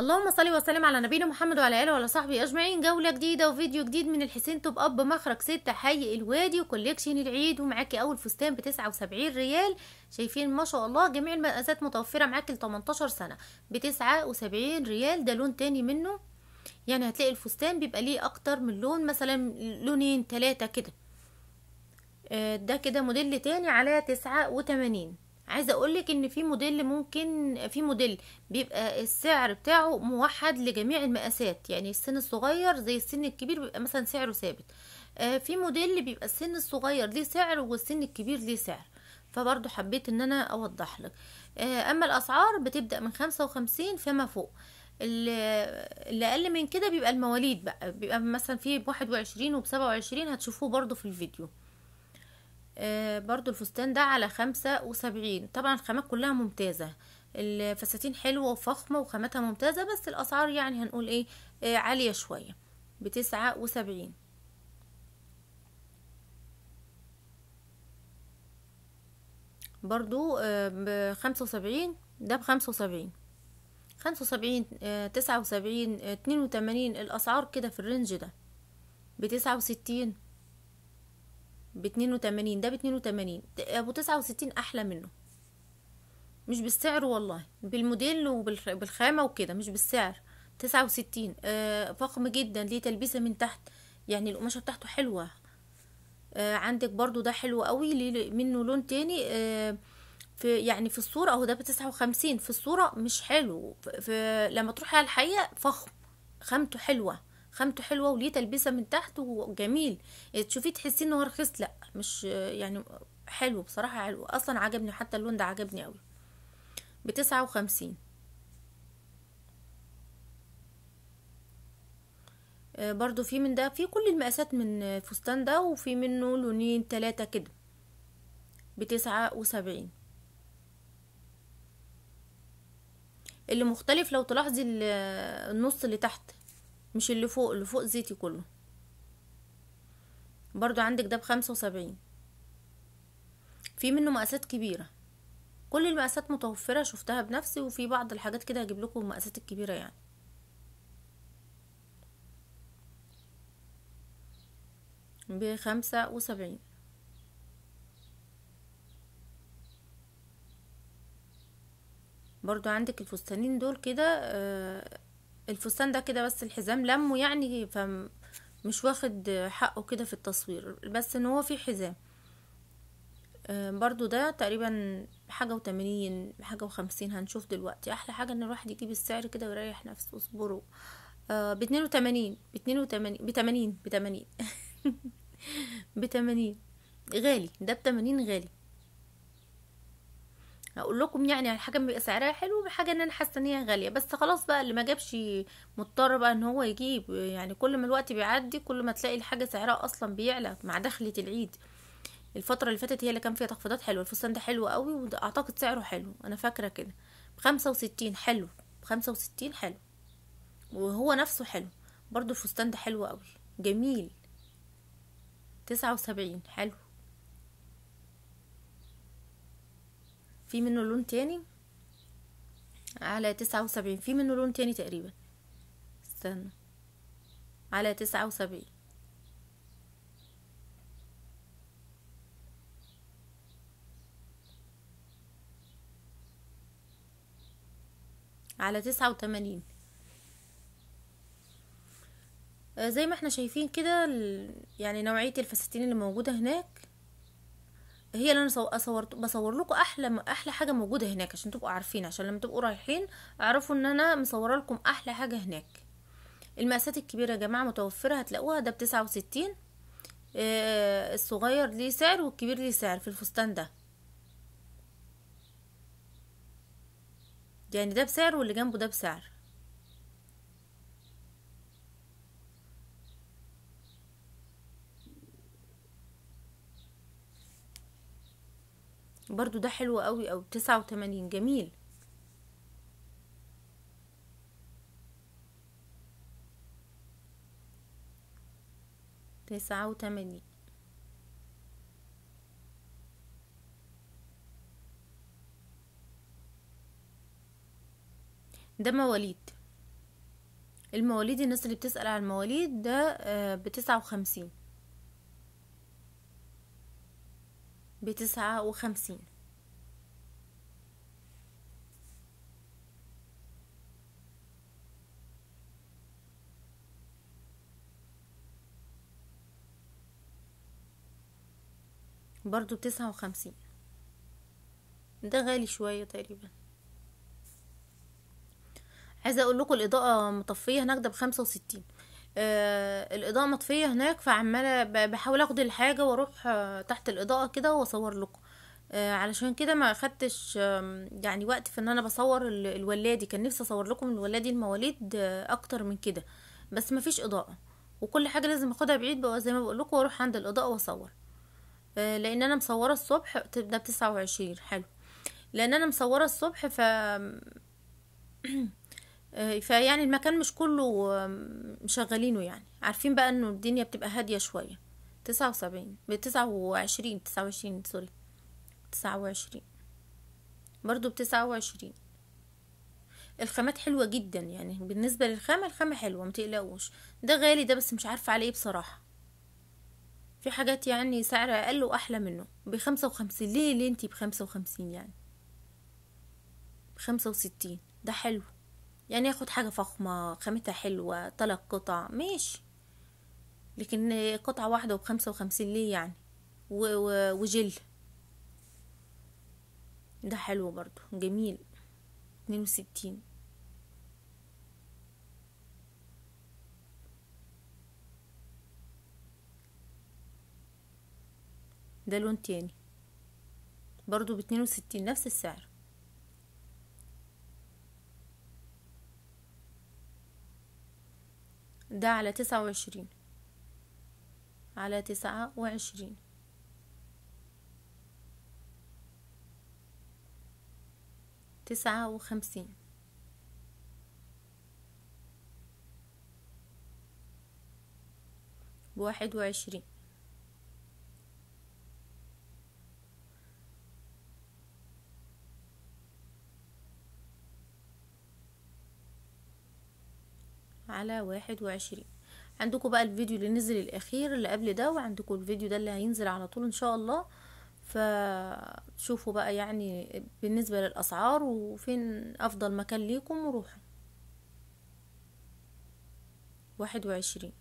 اللهم صل وسلم على نبينا محمد وعلى اله صحبه اجمعين جوله جديده وفيديو جديد من الحسين توب اب مخرج ستة حي الوادي وكوليكشن العيد ومعاكي اول فستان ب 79 ريال شايفين ما شاء الله جميع المقاسات متوفره معاكي ل 18 سنه ب 79 ريال ده لون تاني منه يعني هتلاقي الفستان بيبقى ليه اكتر من لون مثلا لونين ثلاثه كده آه، ده كده موديل تاني على 89 عايزه اقولك ان في موديل ممكن في موديل بيبقى السعر بتاعه موحد لجميع المقاسات يعني السن الصغير زي السن الكبير بيبقى مثلا سعره ثابت آه، في موديل بيبقى السن الصغير ليه سعر والسن الكبير ليه سعر فبرضو حبيت ان انا اوضح لك آه، اما الاسعار بتبدا من خمسة وخمسين فما فوق اللي اقل من كده بيبقى المواليد بقى بيبقى مثلا في بواحد وعشرين وبسبعة وعشرين هتشوفوه برضو في الفيديو آه، برضو الفستان ده على خمسة وسبعين طبعا الخامات كلها ممتازة الفساتين حلوة وفخمة وخاماتها ممتازة بس الأسعار يعني هنقول ايه آه، عالية شوية بتسعة وسبعين برضو آه، بخمسة وسبعين ده بخمسة وسبعين خمسة وسبعين تسعة وسبعين اتنين وتمانين الأسعار كده في الرينج ده بتسعة وستين ب 82 ده ب 82 ابو 69 احلى منه مش بالسعر والله بالموديل وبالخامه وكده مش بالسعر 69 آه فخم جدا ليه تلبيسه من تحت يعني القماشه بتاعته حلوه آه عندك برضو ده حلو قوي ليه منه لون تاني آه في يعني في الصوره اهو ده ب 59 في الصوره مش حلو في لما تروحي على الحقيقه فخم خامته حلوه خامته حلوه وليه تلبسه من تحت وجميل إيه، تشوفيه تحسي انه هو رخيص لا مش يعني حلو بصراحه حلو اصلا عجبني حتى اللون ده عجبني قوي بتسعة وخمسين إيه، برضو في من ده في كل المقاسات من فستان ده وفي منه لونين تلاتة كده بتسعة وسبعين اللي مختلف لو تلاحظي النص اللي تحت مش اللي فوق اللي فوق زيتي كله برضو عندك ده بخمسة وسبعين في منه مقاسات كبيرة كل المقاسات متوفرة شفتها بنفسي وفي بعض الحاجات كده هجيب لكم المقاسات الكبيرة يعني بخمسة وسبعين برضو عندك الفستانين دول كده آه الفستان ده كده بس الحزام لمه يعني فمش واخد حقه كده في التصوير بس ان هو في حزام آه، برضو ده تقريبا حاجة وتمانين حاجة وخمسين هنشوف دلوقتي احلى حاجة ان الواحد يجيب السعر كده ويريح نفسه اصبره آه، باتنين وتمانين باتنين وتمانين بتمانين بتمانين بتمانين غالي ده بتمانين غالي اقول لكم يعني الحاجه حاجه بيبقى سعرها حلو بحاجه ان انا حاسه ان هي غاليه بس خلاص بقى اللي ما جابش مضطر بقى ان هو يجيب يعني كل ما الوقت بيعدي كل ما تلاقي الحاجه سعرها اصلا بيعلى مع دخله العيد الفتره اللي فاتت هي اللي كان فيها تخفيضات حلوه الفستان ده حلو قوي واعتقد سعره حلو انا فاكره كده بخمسة وستين حلو بخمسة وستين حلو وهو نفسه حلو برضو الفستان ده حلو قوي جميل تسعة وسبعين حلو في منه لون تاني على تسعة وسبعين في منه لون تاني تقريبا استنى على تسعة وسبعين على تسعة وتمانين آه، زي ما احنا شايفين كده يعني نوعية الفساتين اللي موجودة هناك هي اللي انا صورت بصور لكم احلى احلى حاجه موجوده هناك عشان تبقوا عارفين عشان لما تبقوا رايحين اعرفوا ان انا مصوره لكم احلى حاجه هناك المقاسات الكبيره يا جماعه متوفره هتلاقوها ده بتسعة وستين آه، الصغير ليه سعر والكبير ليه سعر في الفستان ده يعني ده بسعر واللي جنبه ده بسعر برضو ده حلو قوي او تسعة وتمانين جميل تسعة وتمانين ده مواليد المواليد الناس اللي بتسأل على المواليد ده آه، بتسعة وخمسين بتسعة وخمسين برضو بتسعة وخمسين ده غالي شوية تقريبا عايزة اقول لكم الاضاءة مطفية هناك ده بخمسة وستين آه، الاضاءه مطفيه هناك فعماله بحاول اخد الحاجه واروح آه، تحت الاضاءه كده واصور لكم آه، علشان كده ما اخدتش يعني وقت في ان انا بصور الولادي كان نفسي اصور لكم الولادي المواليد اكتر من كده بس مفيش اضاءه وكل حاجه لازم اخدها بعيد بقى زي ما بقول لكم واروح عند الاضاءه واصور لان انا مصوره الصبح ده بتسعة وعشرين حلو لان انا مصوره الصبح ف آه، فيعني المكان مش كله مشغلينه يعني عارفين بقى انه الدنيا بتبقى هادية شوية تسعة وسبعين بتسعة وعشرين تسعة وعشرين سوري تسعة وعشرين برضو بتسعة وعشرين الخامات حلوة جدا يعني بالنسبة للخامة الخامة حلوة متقلقوش ده غالي ده بس مش عارفة عليه بصراحة في حاجات يعني سعرها اقل واحلى منه بخمسة وخمسين ليه ليه انتي بخمسة وخمسين يعني بخمسة وستين ده حلو يعني اخد حاجة فخمة خامتها حلوة تلات قطع ماشي لكن قطعة واحدة بخمسة وخمسين ليه يعني و... و... وجل ده حلو برضو جميل اتنين وستين ده لون تاني برضو باتنين وستين نفس السعر ده على تسعة وعشرين على تسعة وعشرين تسعة وخمسين بواحد وعشرين على واحد وعشرين عندكم بقى الفيديو اللي نزل الاخير اللي قبل ده وعندكم الفيديو ده اللي هينزل على طول ان شاء الله فتشوفوا بقى يعني بالنسبة للأسعار وفين أفضل مكان ليكم وروحوا واحد وعشرين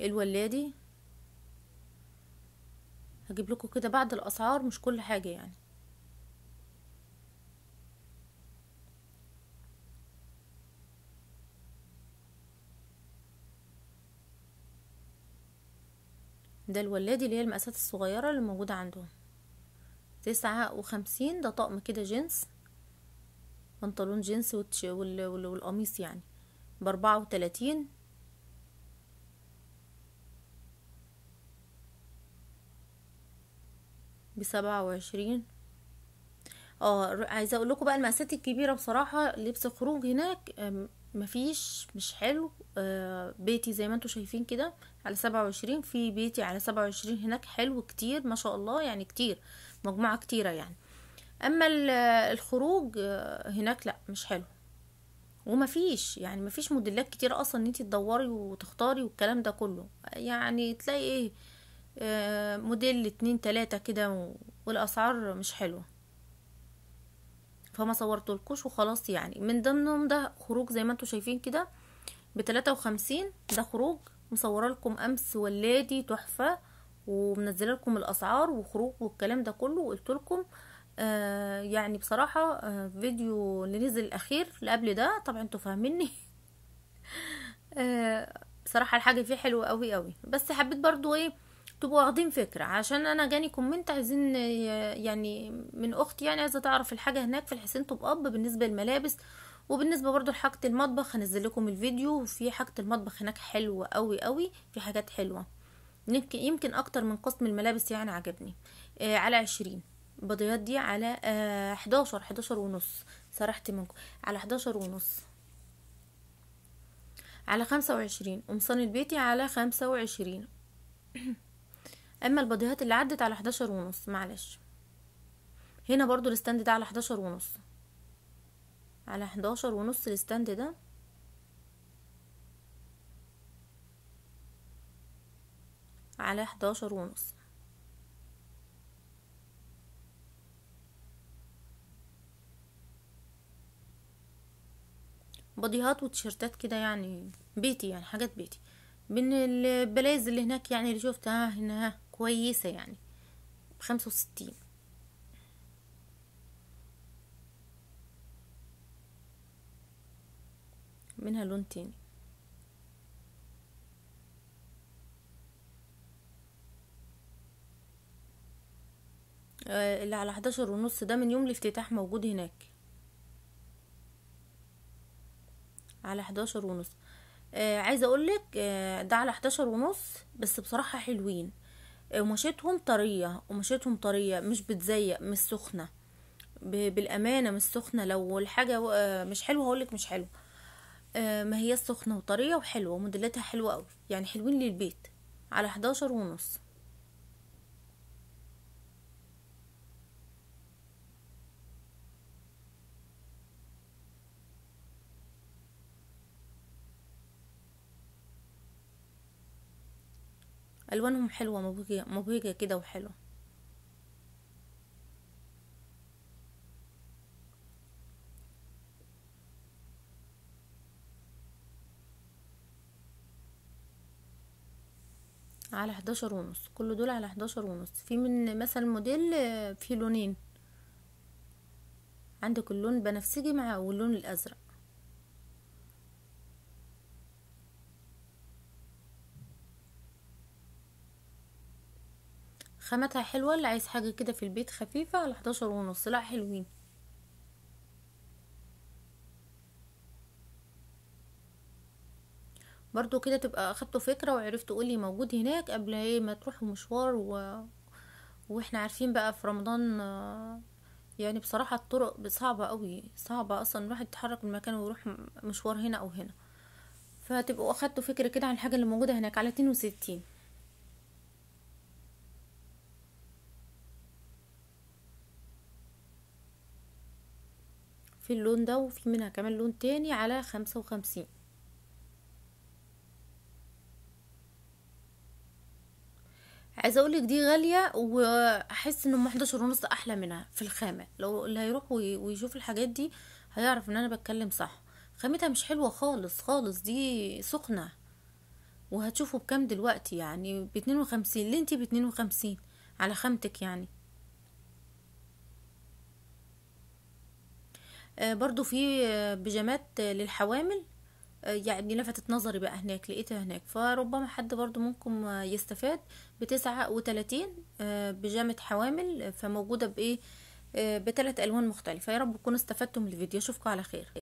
الولادي هجيب لكم كده بعد الأسعار مش كل حاجة يعني ده الولادي اللي هي المقاسات الصغيرة اللي موجودة عندهم تسعة وخمسين ده طقم كده جينز بنطلون جينز والقميص يعني باربعة وتلاتين بسبعة وعشرين اه عايزه اقول لكم بقى المقاسات الكبيره بصراحه لبس خروج هناك مفيش مش حلو آه، بيتي زي ما انتم شايفين كده على سبعة وعشرين في بيتي على سبعة وعشرين هناك حلو كتير ما شاء الله يعني كتير مجموعة كتيرة يعني اما الخروج آه، هناك لا مش حلو ومفيش يعني مفيش موديلات كتيرة اصلا ان انت تدوري وتختاري والكلام ده كله يعني تلاقي ايه آه، موديل اتنين تلاتة كده والاسعار مش حلوه فما صورتلكوش وخلاص يعني من ضمنهم ده خروج زي ما انتم شايفين كده ب 53 ده خروج مصوره لكم امس ولادي تحفه ومنزله لكم الاسعار وخروج والكلام ده كله وقلت لكم آه يعني بصراحه آه فيديو اللي نزل الاخير اللي قبل ده طبعا انتوا فاهميني آه بصراحه الحاجه فيه حلوه قوي قوي بس حبيت برضو ايه تبقوا واخدين فكره عشان انا جاني كومنت عايزين يعني من اختي يعني عايزه تعرف الحاجه هناك في الحسين توب اب بالنسبه للملابس وبالنسبه برضو لحاجه المطبخ هنزل لكم الفيديو في حاجه المطبخ هناك حلوه قوي قوي في حاجات حلوه يمكن اكتر من قسم الملابس يعني عجبني آه على عشرين بضيات دي على آه 11 11 ونص سرحت منكم على 11 ونص على خمسة وعشرين قمصان البيتي على خمسة وعشرين اما البديهات اللي عدت على 11 ونص معلش هنا برضو الستاند ده على 11 ونص على 11 ونص الستاند ده على 11 ونص بديهات وتيشيرتات كده يعني بيتي يعني حاجات بيتي من البلايز اللي هناك يعني اللي شفتها هنا كويسة يعني بخمسة وستين منها لون تاني آه، اللي على حداشر ونص ده من يوم الافتتاح موجود هناك على حداشر ونص آه عايزه اقولك آه ده على حداشر ونص بس بصراحه حلوين قماشتهم طرية ومشيتهم طرية مش بتزيق مش سخنة بالأمانة مش سخنة لو الحاجة آه، مش حلوة هقولك مش حلوة آه، ما هي سخنة وطرية وحلوة وموديلاتها حلوة قوي يعني حلوين للبيت على حداشر ونص الوانهم حلوه مبهجه كده وحلوه على حداشر ونص كل دول على حداشر ونص في من مثلا موديل آه، في لونين عندك اللون بنفسجي مع واللون الازرق خامتها حلوة اللي عايز حاجة كده في البيت خفيفة على 11 ونص لا حلوين برضو كده تبقى اخدتوا فكرة وعرفتوا قولي موجود هناك قبل ايه ما تروحوا مشوار و... واحنا عارفين بقى في رمضان يعني بصراحة الطرق صعبة قوي صعبة اصلا الواحد يتحرك من مكانه ويروح مشوار هنا او هنا فتبقوا اخدتوا فكرة كده عن الحاجة اللي موجودة هناك على اتنين وستين في اللون ده وفي منها كمان لون تاني على خمسة وخمسين عايزه اقولك دي غاليه واحس ان ام 11 ونص احلى منها في الخامه لو اللي هيروح ويشوف الحاجات دي هيعرف ان انا بتكلم صح خامتها مش حلوه خالص خالص دي سخنه وهتشوفوا بكام دلوقتي يعني باتنين وخمسين ليه انتي باتنين وخمسين على خامتك يعني آه، برضو في آه، بيجامات آه، للحوامل يعني لفتت نظري بقى هناك لقيتها هناك فربما حد برضو ممكن يستفاد بتسعة وتلاتين بيجامة حوامل فموجودة بإيه بثلاث ألوان مختلفة يا رب تكونوا استفدتم من الفيديو أشوفكم على خير